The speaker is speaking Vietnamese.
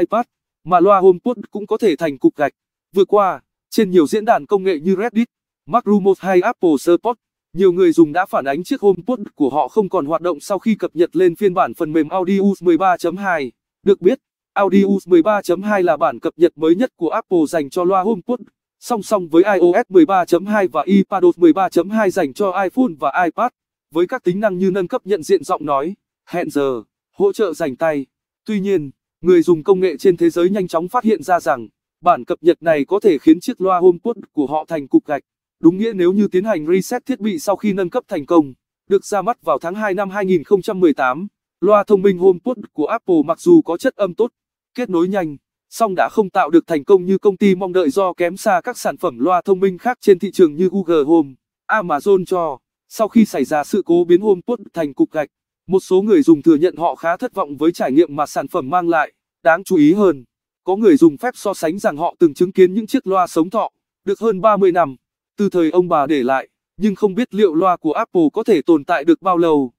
iPad, mà loa HomePod cũng có thể thành cục gạch. Vừa qua, trên nhiều diễn đàn công nghệ như Reddit, Macrumors hay Apple Support, nhiều người dùng đã phản ánh chiếc HomePod của họ không còn hoạt động sau khi cập nhật lên phiên bản phần mềm Audius 13.2. Được biết, Audius 13.2 là bản cập nhật mới nhất của Apple dành cho loa HomePod, song song với iOS 13.2 và iPadOS 13.2 dành cho iPhone và iPad, với các tính năng như nâng cấp nhận diện giọng nói, hẹn giờ, hỗ trợ dành tay. Tuy nhiên, Người dùng công nghệ trên thế giới nhanh chóng phát hiện ra rằng, bản cập nhật này có thể khiến chiếc loa HomePod của họ thành cục gạch. Đúng nghĩa nếu như tiến hành reset thiết bị sau khi nâng cấp thành công, được ra mắt vào tháng 2 năm 2018, loa thông minh HomePod của Apple mặc dù có chất âm tốt, kết nối nhanh, song đã không tạo được thành công như công ty mong đợi do kém xa các sản phẩm loa thông minh khác trên thị trường như Google Home, Amazon cho. Sau khi xảy ra sự cố biến HomePod thành cục gạch, một số người dùng thừa nhận họ khá thất vọng với trải nghiệm mà sản phẩm mang lại. Đáng chú ý hơn, có người dùng phép so sánh rằng họ từng chứng kiến những chiếc loa sống thọ, được hơn 30 năm, từ thời ông bà để lại, nhưng không biết liệu loa của Apple có thể tồn tại được bao lâu.